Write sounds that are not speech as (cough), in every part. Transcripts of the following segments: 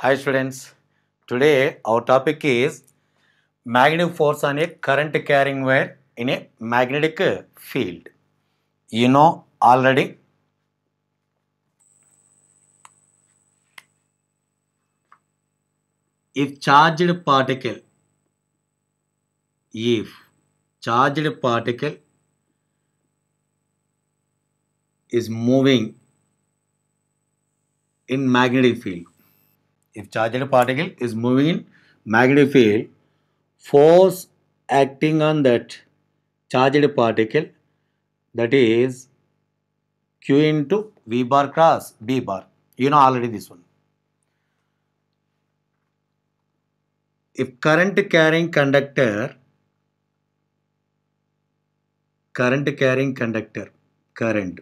Hi students, today our topic is magnetic force on a current carrying wire in a magnetic field. You know already if charged particle if charged particle is moving in magnetic field if charged particle is moving in magnetic field, force acting on that charged particle that is Q into V bar cross B bar. You know already this one. If current carrying conductor, current carrying conductor, current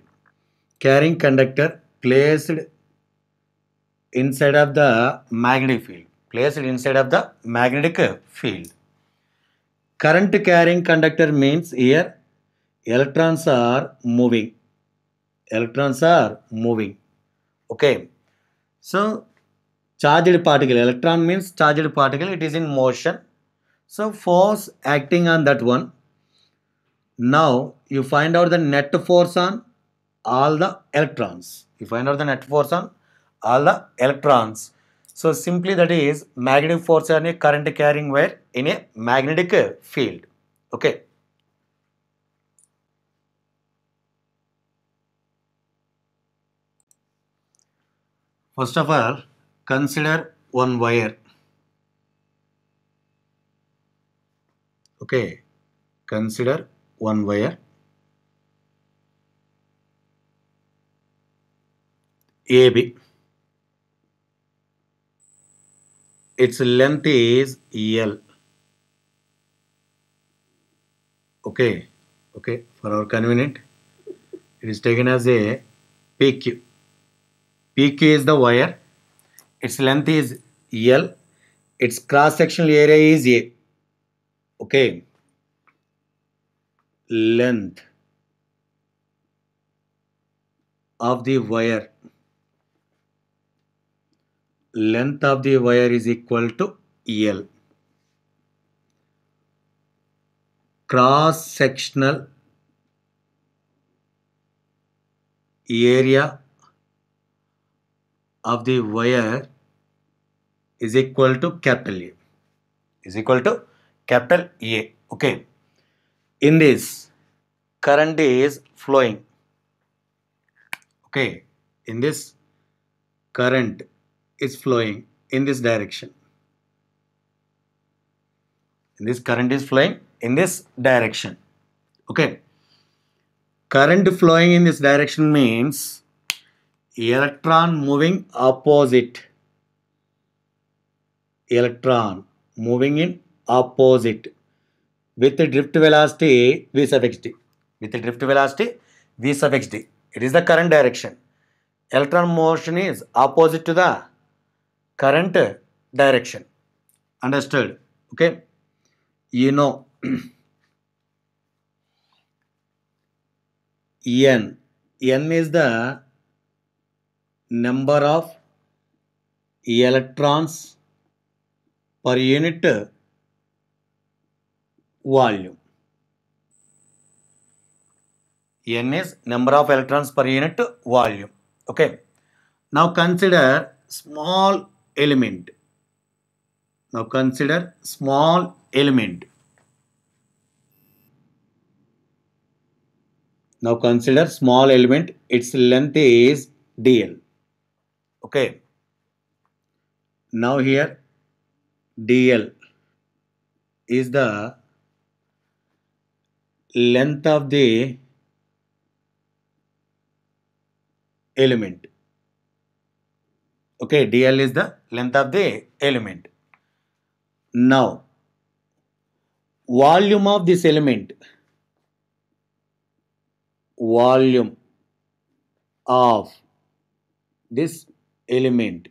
carrying conductor placed inside of the magnetic field, placed inside of the magnetic field. Current carrying conductor means here electrons are moving. Electrons are moving. Okay. So charged particle, electron means charged particle, it is in motion. So force acting on that one. Now you find out the net force on all the electrons. You find out the net force on all the electrons. So simply that is magnetic force on a current carrying wire in a magnetic field. Okay. First of all, consider one wire. Okay, consider one wire. AB. its length is L. Okay, okay, for our convenient, it is taken as a PQ. PQ is the wire, its length is L, its cross sectional area is A. Okay, length of the wire length of the wire is equal to L. Cross sectional area of the wire is equal to capital A is equal to capital A okay in this current is flowing okay in this current is flowing in this direction. And this current is flowing in this direction. Okay. Current flowing in this direction means electron moving opposite. Electron moving in opposite with the drift velocity v sub d. With the drift velocity v sub d. It is the current direction. Electron motion is opposite to the current direction. Understood? Okay. You know, (clears throat) n. n is the number of electrons per unit volume. n is number of electrons per unit volume. Okay. Now consider small element. Now consider small element. Now consider small element, its length is dl. Okay. Now here dl is the length of the element. Okay, dl is the length of the element. Now, volume of this element, volume of this element,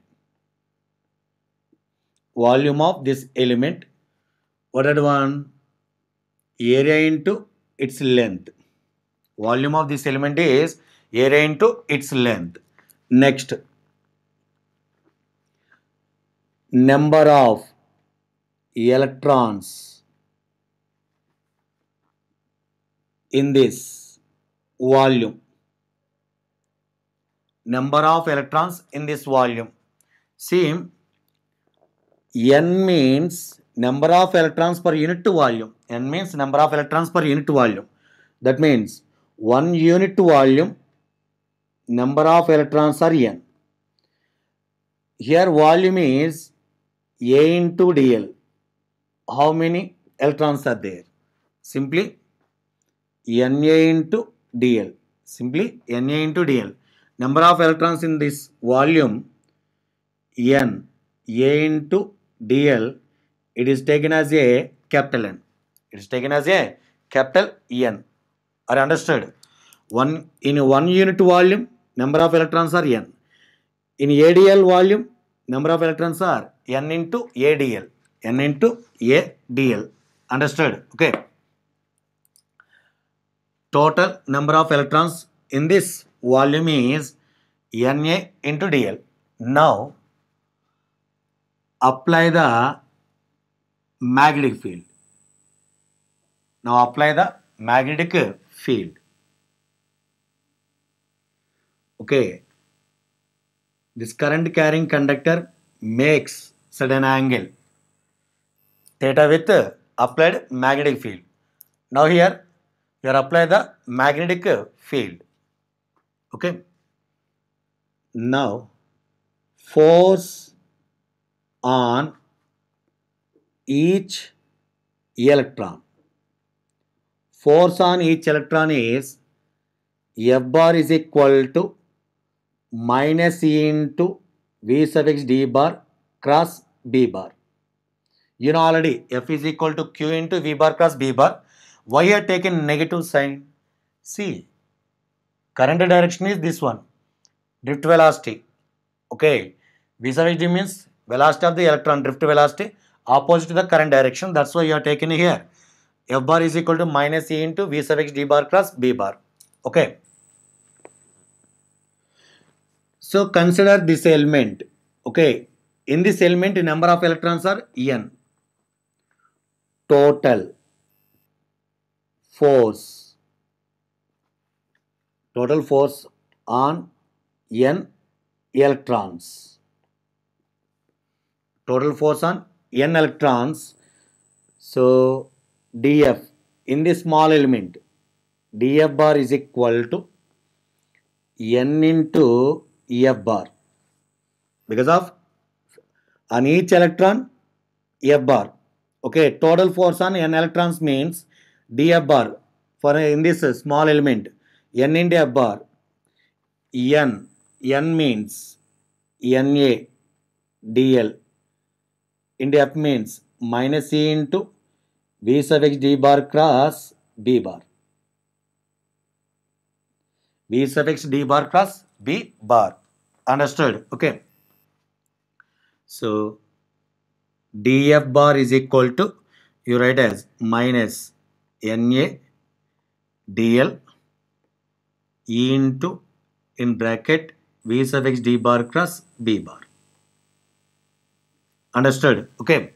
volume of this element, what that one? Area into its length. Volume of this element is area into its length. Next, number of electrons in this volume number of electrons in this volume see n means number of electrons per unit to volume n means number of electrons per unit to volume that means one unit to volume number of electrons are n here volume is a into dl, how many electrons are there? Simply Na into dl, simply Na into dl. Number of electrons in this volume N, A into dl, it is taken as a capital N. It is taken as a capital N. Are understood? One in one unit volume, number of electrons are N. In ADL volume, number of electrons are n into ADL, n into ADL. Understood? Okay. Total number of electrons in this volume is Na into DL. Now, apply the magnetic field. Now, apply the magnetic field. Okay this current carrying conductor makes certain angle theta with applied magnetic field. Now here you are apply the magnetic field. Okay. Now force on each electron. Force on each electron is F bar is equal to minus E into V suffix D bar cross B bar. You know already F is equal to Q into V bar cross B bar. Why I taken negative sign? See, current direction is this one, drift velocity. Okay, V suffix D means velocity of the electron, drift velocity opposite to the current direction. That's why you are taken here. F bar is equal to minus E into V suffix D bar cross B bar. Okay. So consider this element. Okay. In this element, number of electrons are n. Total force. Total force on n electrons. Total force on n electrons. So df in this small element df bar is equal to n into EF bar because of on each electron F bar. Okay, total force on n electrons means dF bar for uh, in this uh, small element n into F bar n n means Na dl into F means minus E into V sub x d bar cross B bar. V sub x d bar cross B bar. Understood? Okay. So DF bar is equal to you write as minus NA DL E into in bracket V suffix D bar cross B bar. Understood? Okay.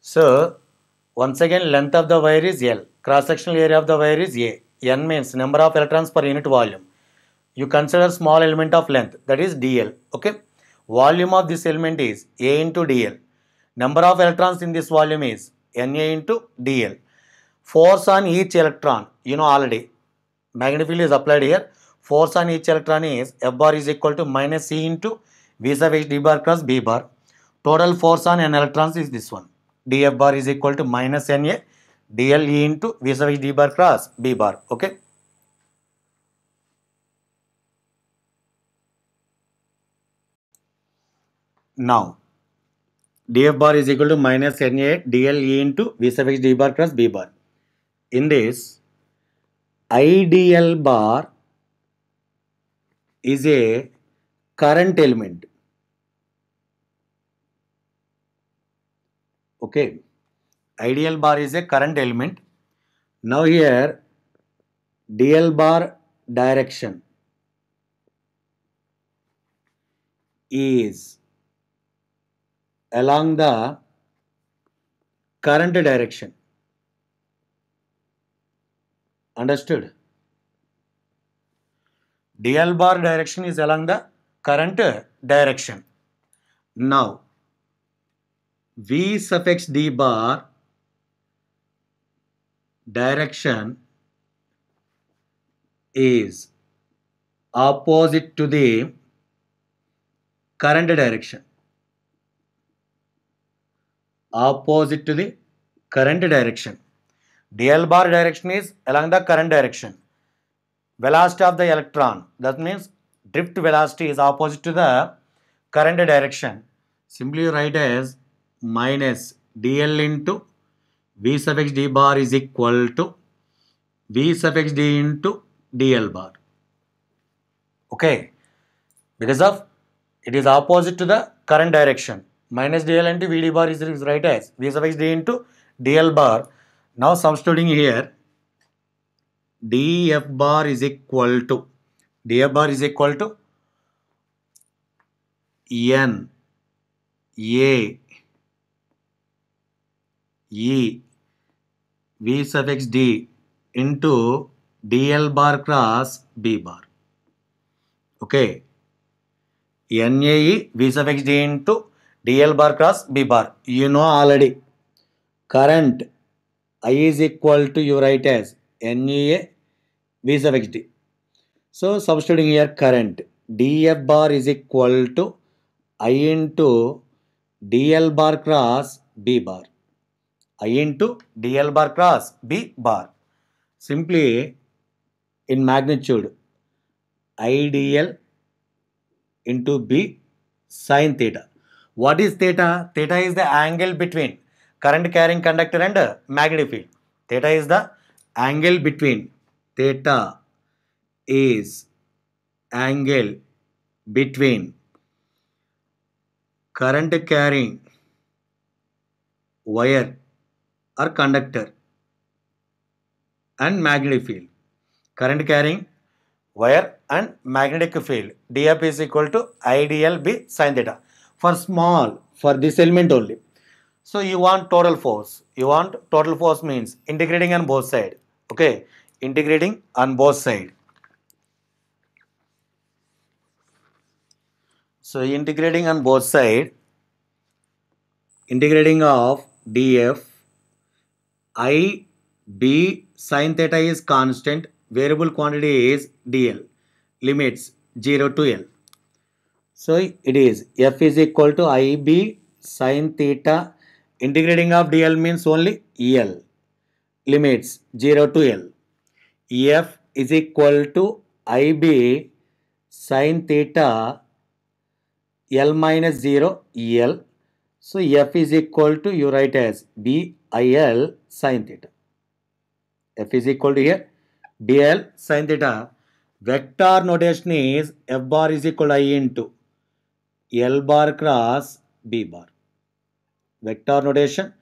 So once again length of the wire is L. Cross sectional area of the wire is A. N means number of electrons per unit volume you consider small element of length that is dl okay volume of this element is a into dl number of electrons in this volume is na into dl force on each electron you know already magnetic field is applied here force on each electron is f bar is equal to minus c into v sub h d bar cross b bar total force on n electrons is this one df bar is equal to minus na dl e into v sub h d bar cross b bar okay Now, df bar is equal to minus na dl e into v sub x d bar plus b bar. In this, idl bar is a current element. Okay, idl bar is a current element. Now here, dl bar direction is along the current direction. Understood? DL bar direction is along the current direction. Now, V suffix D bar direction is opposite to the current direction opposite to the current direction. dl bar direction is along the current direction. Velocity of the electron, that means drift velocity is opposite to the current direction. Simply write as minus dl into v suffix d bar is equal to v suffix d into dl bar. Okay, because of it is opposite to the current direction. minus dl into vd bar is is right as v sub x d into dl bar. Now substituting here df bar is equal to df bar is equal to n a e v sub x d into dl bar cross b bar. Okay. n a e V sub x D into dl bar cross b bar. You know already. Current I is equal to you write as NEA V sub XD. So substituting here current df bar is equal to I into dl bar cross b bar. I into dl bar cross b bar. Simply in magnitude idl into b sine theta. What is theta? Theta is the angle between current carrying conductor and magnetic field. Theta is the angle between. Theta is angle between current carrying wire or conductor and magnetic field. Current carrying wire and magnetic field. DF is equal to IDL b sin theta for small, for this element only. So you want total force. You want total force means integrating on both side. Okay, integrating on both side. So integrating on both side, integrating of df, i b sine theta is constant, variable quantity is dl, limits 0 to l. So it is f is equal to ib sine theta. Integrating of dl means only L. Limits 0 to L. f is equal to ib sine theta L minus 0 L. So f is equal to you write as bil sine theta. f is equal to here bl sine theta. Vector notation is f bar is equal to i into L bar cross B bar. Vector notation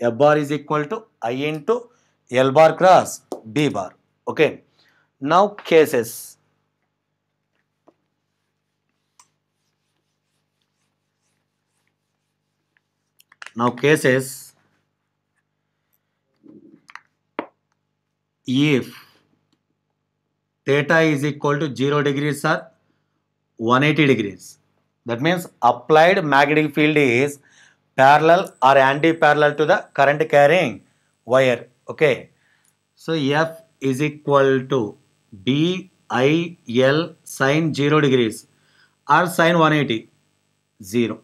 F bar is equal to I into L bar cross B bar. Okay. Now cases. Now cases if theta is equal to zero degrees or one eighty degrees That means applied magnetic field is parallel or anti-parallel to the current carrying wire. Okay. So F is equal to B I L sine 0 degrees or sine 180 0.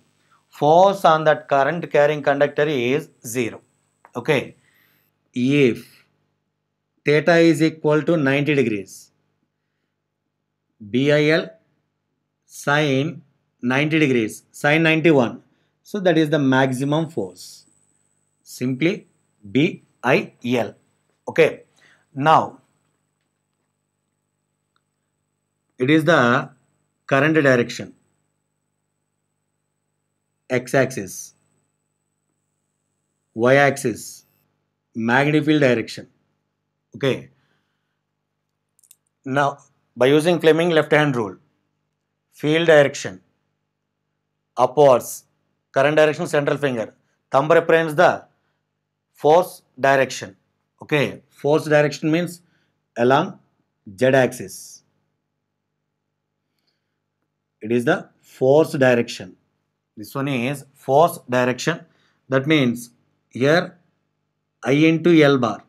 Force on that current carrying conductor is 0. Okay. If theta is equal to 90 degrees BIL sine 90 degrees sine 91 so that is the maximum force simply b i l okay now it is the current direction x axis y axis magnetic field direction okay now by using fleming left hand rule field direction upwards. Current direction central finger. Thumb represents the force direction. Okay, force direction means along z axis. It is the force direction. This one is force direction. That means here I into L bar.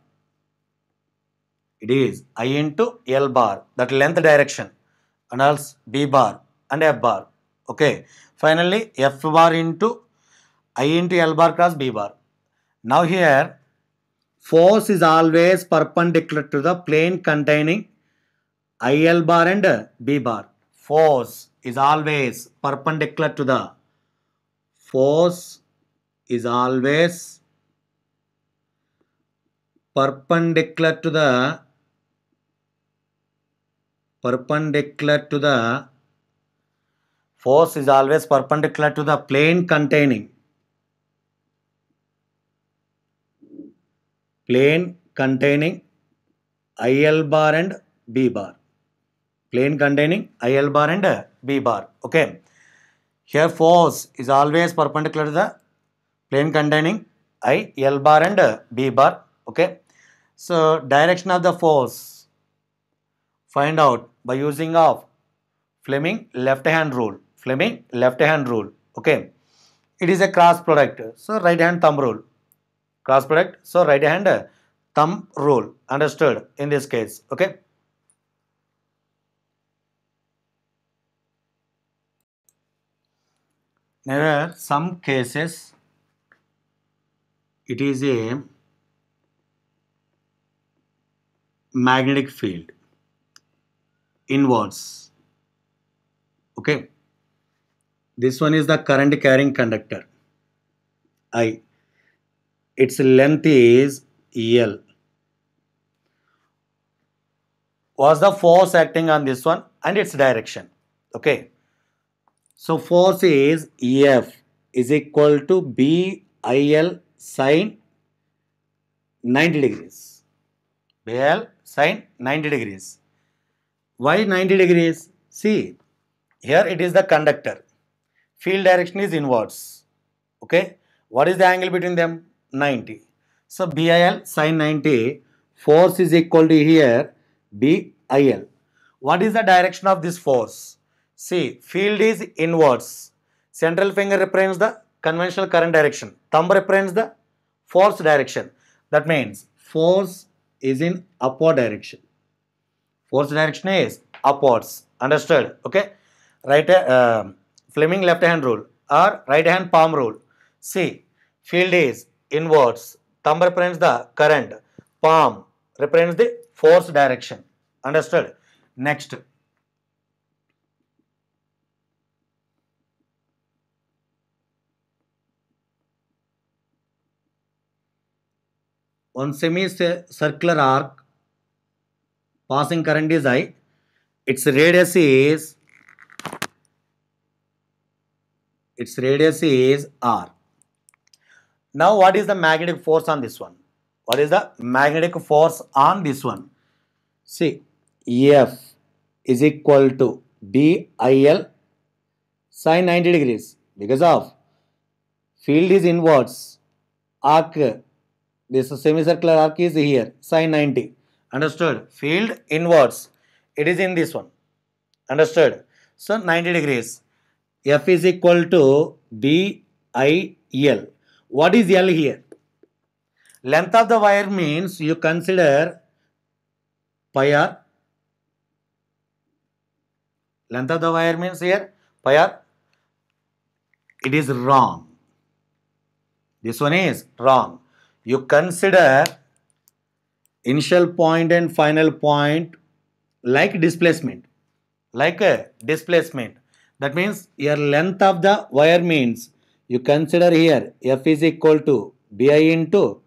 It is I into L bar that length direction and also B bar and F bar. Okay. Finally, F bar into I into L bar cross B bar. Now here, force is always perpendicular to the plane containing IL bar and B bar. Force is always perpendicular to the force is always perpendicular to the perpendicular to the force is always perpendicular to the plane containing plane containing IL bar and B bar plane containing IL bar and B bar okay here force is always perpendicular to the plane containing I L bar and B bar okay so direction of the force find out by using of Fleming left hand rule Fleming left hand rule okay it is a cross product so right hand thumb rule cross product so right hand thumb rule understood in this case okay there are some cases it is a magnetic field inwards okay this one is the current carrying conductor. I. Its length is L. Was the force acting on this one and its direction. Okay. So force is EF is equal to BIL sine 90 degrees. BL sine 90 degrees. Why 90 degrees? See, here it is the conductor. Field direction is inwards. Okay. What is the angle between them? 90. So BIL sine 90, force is equal to here BIL. What is the direction of this force? See, field is inwards. Central finger represents the conventional current direction. Thumb represents the force direction. That means force is in upward direction. Force direction is upwards. Understood? Okay. Right. Uh, Fleming left hand rule or right hand palm rule. See, field is inwards, thumb represents the current, palm represents the force direction. Understood? Next. On semicircular arc, passing current is I. Its radius is Its radius is R. Now what is the magnetic force on this one? What is the magnetic force on this one? See, F is equal to BIL sine 90 degrees because of field is inwards, arc, this semicircular arc is here, sine 90. Understood? Field inwards, it is in this one. Understood? So 90 degrees. F is equal to B I What is L here? Length of the wire means you consider pi r. Length of the wire means here pi r. It is wrong. This one is wrong. You consider initial point and final point like displacement. Like a uh, displacement that means your length of the wire means you consider here F is equal to BI into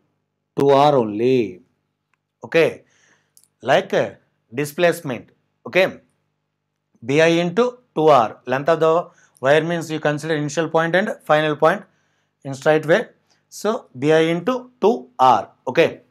2R only. Okay. Like displacement. Okay. BI into 2R. Length of the wire means you consider initial point and final point in straight way. So BI into 2R. Okay.